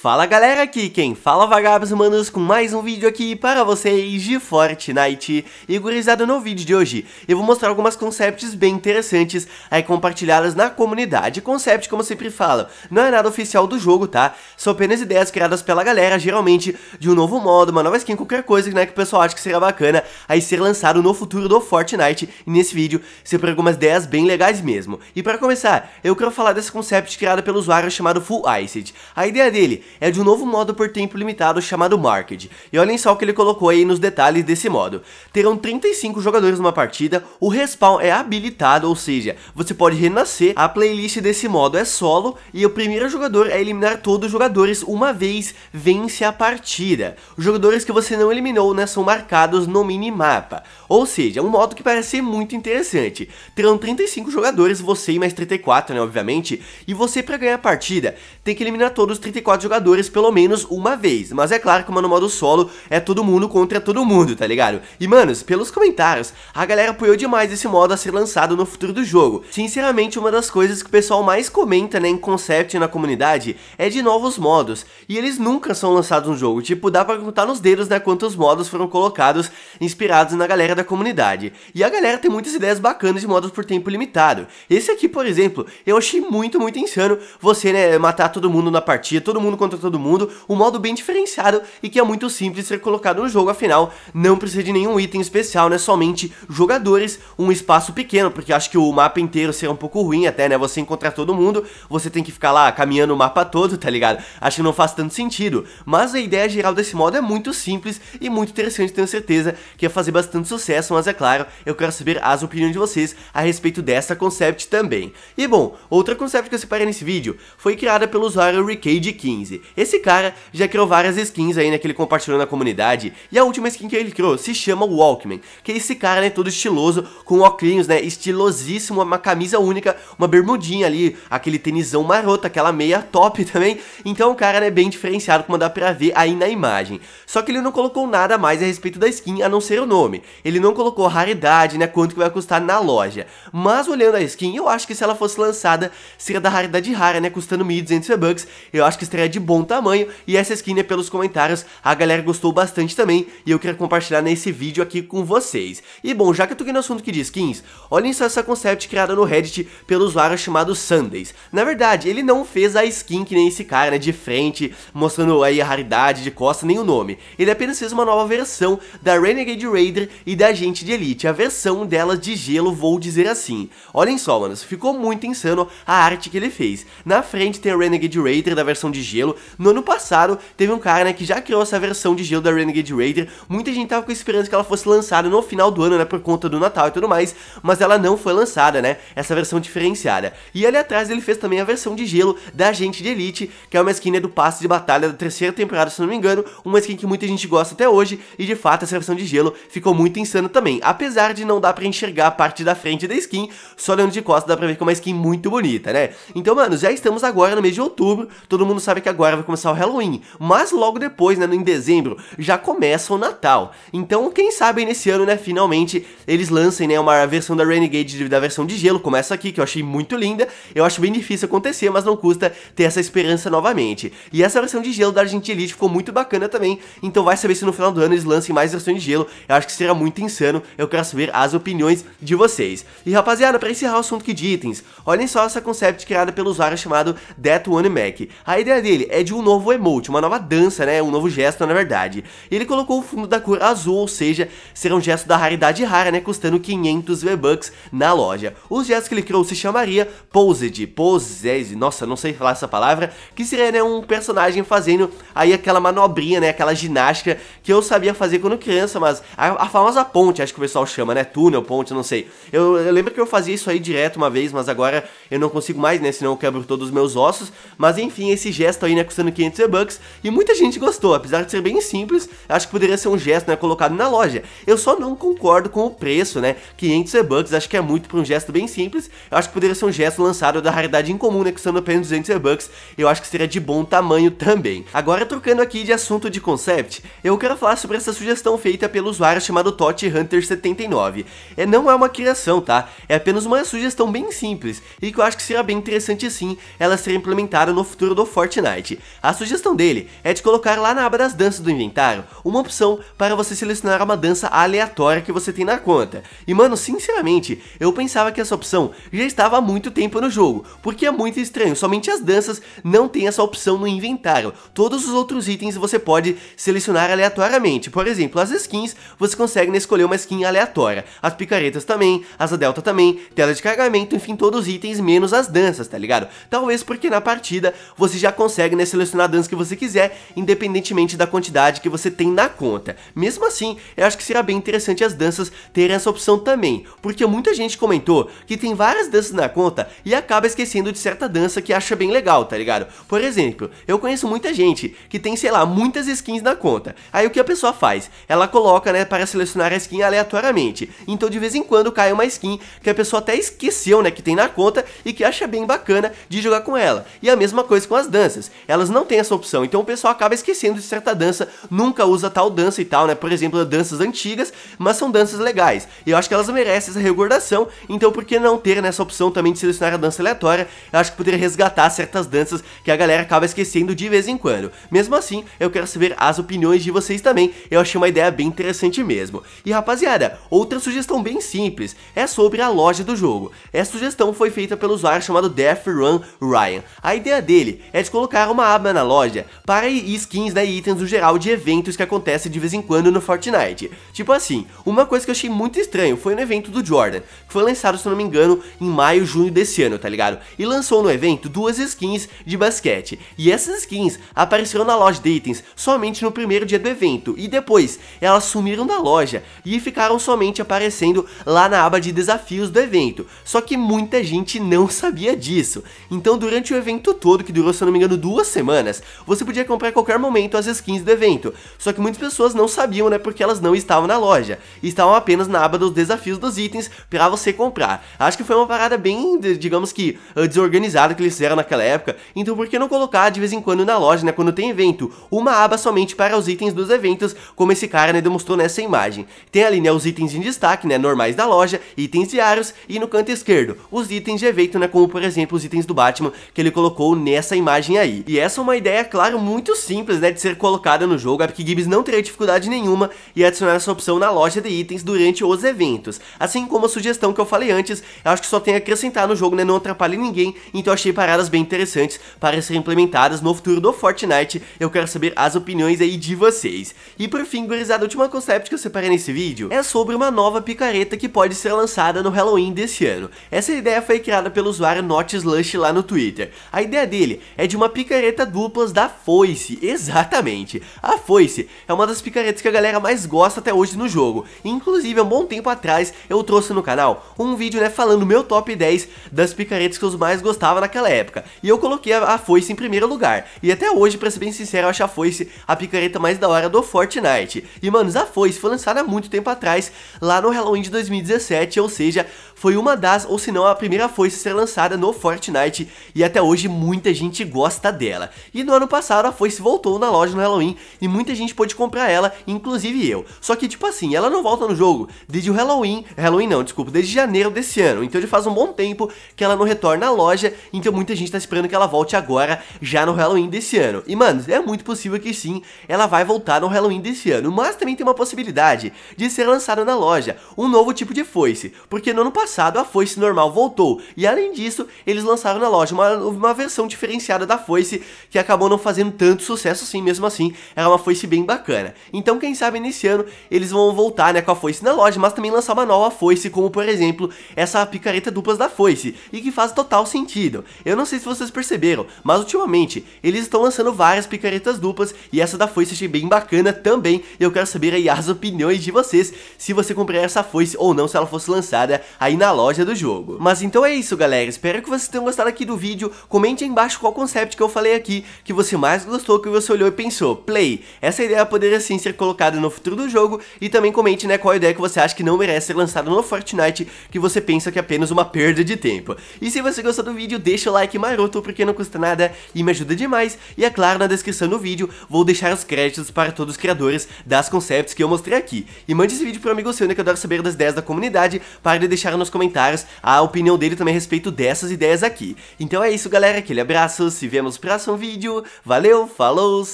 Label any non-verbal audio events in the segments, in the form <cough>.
Fala galera, aqui quem fala é vagabos humanos com mais um vídeo aqui para vocês de Fortnite E gurizada, no vídeo de hoje eu vou mostrar algumas concepts bem interessantes aí compartilhadas na comunidade Concept, como sempre falo, não é nada oficial do jogo, tá? São apenas ideias criadas pela galera, geralmente de um novo modo, uma nova skin, qualquer coisa né, que o pessoal acha que seria bacana aí ser lançado no futuro do Fortnite E nesse vídeo sempre algumas ideias bem legais mesmo E para começar, eu quero falar desse concept criado pelo usuário chamado Full Iced A ideia dele é de um novo modo por tempo limitado chamado Market. E olhem só o que ele colocou aí nos detalhes desse modo. Terão 35 jogadores numa partida, o respawn é habilitado, ou seja, você pode renascer, a playlist desse modo é solo e o primeiro jogador é eliminar todos os jogadores uma vez vence a partida. Os jogadores que você não eliminou né, são marcados no minimapa. Ou seja, um modo que parece ser muito interessante. Terão 35 jogadores, você e mais 34, né, obviamente, e você para ganhar a partida tem que eliminar todos os 34 jogadores jogadores pelo menos uma vez. Mas é claro que, mano, no modo solo é todo mundo contra todo mundo, tá ligado? E, manos, pelos comentários, a galera apoiou demais esse modo a ser lançado no futuro do jogo. Sinceramente, uma das coisas que o pessoal mais comenta, né, em concept na comunidade é de novos modos. E eles nunca são lançados no jogo, tipo, dá pra contar nos dedos, né, quantos modos foram colocados inspirados na galera da comunidade. E a galera tem muitas ideias bacanas de modos por tempo limitado. Esse aqui, por exemplo, eu achei muito, muito insano você, né, matar todo mundo na partida, todo mundo contra contra todo mundo, um modo bem diferenciado e que é muito simples ser colocado no jogo, afinal, não precisa de nenhum item especial, né, somente jogadores, um espaço pequeno, porque acho que o mapa inteiro seria um pouco ruim até, né, você encontrar todo mundo, você tem que ficar lá caminhando o mapa todo, tá ligado? Acho que não faz tanto sentido, mas a ideia geral desse modo é muito simples e muito interessante, tenho certeza que ia fazer bastante sucesso, mas é claro, eu quero saber as opiniões de vocês a respeito dessa concept também. E bom, outra concept que eu separei nesse vídeo foi criada pelo usuário Recade15. Esse cara já criou várias skins aí, né, que ele compartilhou na comunidade, e a última skin que ele criou se chama Walkman, que é esse cara, né, todo estiloso, com óculos, né, estilosíssimo, uma camisa única, uma bermudinha ali, aquele tenisão maroto, aquela meia top <laughs> também, então o cara, né, bem diferenciado, como dá pra ver aí na imagem. Só que ele não colocou nada mais a respeito da skin, a não ser o nome. Ele não colocou raridade, né, quanto que vai custar na loja. Mas olhando a skin, eu acho que se ela fosse lançada, seria da raridade rara, né, custando 1.200 V-Bucks, eu acho que estaria de bom tamanho e essa skin é pelos comentários, a galera gostou bastante também e eu quero compartilhar nesse vídeo aqui com vocês. E bom, já que eu toquei no assunto que de skins, olhem só essa concept criada no Reddit pelo usuário chamado Sundays. Na verdade, ele não fez a skin que nem esse cara, né, de frente, mostrando aí a raridade de costa, nem o nome. Ele apenas fez uma nova versão da Renegade Raider e da Agente de Elite, a versão dela de gelo, vou dizer assim. Olhem só, manos, ficou muito insano a arte que ele fez. Na frente tem a Renegade Raider da versão de gelo, no ano passado, teve um cara, né, que já criou essa versão de gelo da Renegade Raider. Muita gente tava com esperança que ela fosse lançada no final do ano, né, por conta do Natal e tudo mais, mas ela não foi lançada, né, essa versão diferenciada. E ali atrás ele fez também a versão de gelo da Agente de Elite, que é uma skin né, do passe de batalha da terceira temporada, se não me engano, uma skin que muita gente gosta até hoje, e de fato essa versão de gelo ficou muito insana também, apesar de não dar pra enxergar a parte da frente da skin, só olhando de costas dá pra ver que é uma skin muito bonita, né? Então, mano, já estamos agora no mês de outubro, todo mundo sabe que agora agora vai começar o Halloween, mas logo depois, né, em dezembro, já começa o Natal. Então, quem sabe nesse ano, né, finalmente eles lancem, né, uma versão da Renegade da versão de gelo, como essa aqui, que eu achei muito linda. Eu acho bem difícil acontecer, mas não custa ter essa esperança novamente. E essa versão de gelo da Argentina Elite ficou muito bacana também, então vai saber se no final do ano eles lancem mais versões de gelo. Eu acho que será muito insano, eu quero saber as opiniões de vocês. E rapaziada, para encerrar o assunto aqui de itens, olhem só essa concept criada pelo usuário chamado That One Mac. A ideia dele é de um novo emote, uma nova dança, né? Um novo gesto, na verdade. E ele colocou o fundo da cor azul, ou seja, será um gesto da raridade rara, né? Custando 500 V-Bucks na loja. Os gestos que ele criou se chamaria Posed, Posed, nossa, não sei falar essa palavra, que seria, né, um personagem fazendo aí aquela manobrinha, né? Aquela ginástica que eu sabia fazer quando criança, mas a, a famosa ponte, acho que o pessoal chama, né? Túnel, ponte, não sei. Eu, eu lembro que eu fazia isso aí direto uma vez, mas agora eu não consigo mais, né? Senão eu quebro todos os meus ossos. Mas enfim, esse gesto aí, né, custando 500 e-bucks, e muita gente gostou, apesar de ser bem simples, acho que poderia ser um gesto, né, colocado na loja. Eu só não concordo com o preço, né, 500 bucks acho que é muito para um gesto bem simples, eu acho que poderia ser um gesto lançado da raridade incomum, né, custando apenas 200 bucks eu acho que seria de bom tamanho também. Agora, trocando aqui de assunto de concept, eu quero falar sobre essa sugestão feita pelo usuário chamado Tot Hunter 79. É, não é uma criação, tá? É apenas uma sugestão bem simples, e que eu acho que será bem interessante sim ela ser implementada no futuro do Fortnite site, a sugestão dele é de colocar lá na aba das danças do inventário uma opção para você selecionar uma dança aleatória que você tem na conta. E mano, sinceramente, eu pensava que essa opção já estava há muito tempo no jogo, porque é muito estranho, somente as danças não tem essa opção no inventário. Todos os outros itens você pode selecionar aleatoriamente. Por exemplo, as skins, você consegue né, escolher uma skin aleatória. As picaretas também, as delta também, tela de carregamento, enfim, todos os itens menos as danças, tá ligado? Talvez porque na partida você já consegue né, né, selecionar danos que você quiser, independentemente da quantidade que você tem na conta. Mesmo assim, eu acho que será bem interessante as danças terem essa opção também, porque muita gente comentou que tem várias danças na conta e acaba esquecendo de certa dança que acha bem legal, tá ligado? Por exemplo, eu conheço muita gente que tem, sei lá, muitas skins na conta. Aí o que a pessoa faz? Ela coloca, né, para selecionar a skin aleatoriamente. Então de vez em quando cai uma skin que a pessoa até esqueceu, né, que tem na conta e que acha bem bacana de jogar com ela. E a mesma coisa com as danças elas não têm essa opção. Então o pessoal acaba esquecendo de certa dança, nunca usa tal dança e tal, né? Por exemplo, danças antigas, mas são danças legais. E eu acho que elas merecem essa recordação, então por que não ter nessa opção também de selecionar a dança aleatória? Eu acho que poderia resgatar certas danças que a galera acaba esquecendo de vez em quando. Mesmo assim, eu quero saber as opiniões de vocês também, eu achei uma ideia bem interessante mesmo. E rapaziada, outra sugestão bem simples, é sobre a loja do jogo. Essa sugestão foi feita pelo usuário chamado Death Run Ryan. A ideia dele é de colocar uma uma aba na loja para skins né, e itens no geral de eventos que acontecem de vez em quando no Fortnite. Tipo assim, uma coisa que eu achei muito estranho foi no evento do Jordan, que foi lançado, se não me engano, em maio, junho desse ano, tá ligado? E lançou no evento duas skins de basquete. E essas skins apareceram na loja de itens somente no primeiro dia do evento, e depois elas sumiram da loja e ficaram somente aparecendo lá na aba de desafios do evento. Só que muita gente não sabia disso. Então, durante o evento todo, que durou, se não me engano, duas duas semanas, você podia comprar a qualquer momento as skins do evento, só que muitas pessoas não sabiam, né, porque elas não estavam na loja, estavam apenas na aba dos desafios dos itens para você comprar. Acho que foi uma parada bem, digamos que, ah, desorganizada que eles fizeram naquela época, então por que não colocar de vez em quando na loja, né, quando tem evento, uma aba somente para os itens dos eventos, como esse cara, né, demonstrou nessa imagem. Tem ali, né, os itens em destaque, né, normais da loja, itens diários e no canto esquerdo, os itens de evento, né, como por exemplo os itens do Batman que ele colocou nessa imagem aí. E essa é uma ideia, claro, muito simples né, de ser colocada no jogo, a Epic Games não teria dificuldade nenhuma em adicionar essa opção na loja de itens durante os eventos. Assim como a sugestão que eu falei antes, eu acho que só tem a acrescentar no jogo, né, não atrapalhe ninguém, então achei paradas bem interessantes para serem implementadas no futuro do Fortnite, eu quero saber as opiniões aí de vocês. E por fim, gurizada, a última concept que eu separei nesse vídeo é sobre uma nova picareta que pode ser lançada no Halloween desse ano. Essa ideia foi criada pelo usuário Not Slush lá no Twitter. A ideia dele é de uma picareta picareta duplas da foice, exatamente. A foice é uma das picaretas que a galera mais gosta até hoje no jogo. Inclusive, há um bom tempo atrás, eu trouxe no canal um vídeo né, falando meu top 10 das picaretas que eu mais gostava naquela época. E eu coloquei a, a foice em primeiro lugar. E até hoje, pra ser bem sincero, eu acho a foice a picareta mais da hora do Fortnite. E, manos, a foice foi lançada há muito tempo atrás, lá no Halloween de 2017, ou seja, foi uma das, ou se não, a primeira foice a ser lançada no Fortnite. E até hoje, muita gente gosta dela dela. E no ano passado a foice voltou na loja no Halloween e muita gente pôde comprar ela, inclusive eu. Só que tipo assim, ela não volta no jogo desde o Halloween, Halloween não, desculpa, desde janeiro desse ano. Então já faz um bom tempo que ela não retorna à loja, então muita gente tá esperando que ela volte agora, já no Halloween desse ano. E mano, é muito possível que sim, ela vai voltar no Halloween desse ano, mas também tem uma possibilidade de ser lançada na loja um novo tipo de foice, porque no ano passado a foice normal voltou, e além disso, eles lançaram na loja uma, uma versão diferenciada da foice foice que acabou não fazendo tanto sucesso assim, mesmo assim, era uma foice bem bacana. Então, quem sabe nesse ano eles vão voltar, né, com a foice na loja, mas também lançar uma nova foice, como por exemplo, essa picareta duplas da foice, e que faz total sentido. Eu não sei se vocês perceberam, mas ultimamente eles estão lançando várias picaretas duplas e essa da foice achei bem bacana também. E eu quero saber aí as opiniões de vocês se você comprar essa foice ou não se ela fosse lançada aí na loja do jogo. Mas então é isso, galera. Espero que vocês tenham gostado aqui do vídeo. Comente aí embaixo qual concept que eu falei falei aqui que você mais gostou, que você olhou e pensou, play. Essa ideia poderia sim ser colocada no futuro do jogo e também comente né, qual ideia que você acha que não merece ser lançada no Fortnite, que você pensa que é apenas uma perda de tempo. E se você gostou do vídeo, deixa o like maroto porque não custa nada e me ajuda demais. E é claro, na descrição do vídeo vou deixar os créditos para todos os criadores das concepts que eu mostrei aqui. E mande esse vídeo para um amigo seu, né, que eu adoro saber das ideias da comunidade, para ele deixar nos comentários a opinião dele também a respeito dessas ideias aqui. Então é isso galera, aquele abraço, se vemos pra Próximo um vídeo. Valeu, falou,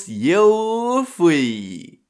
e eu fui!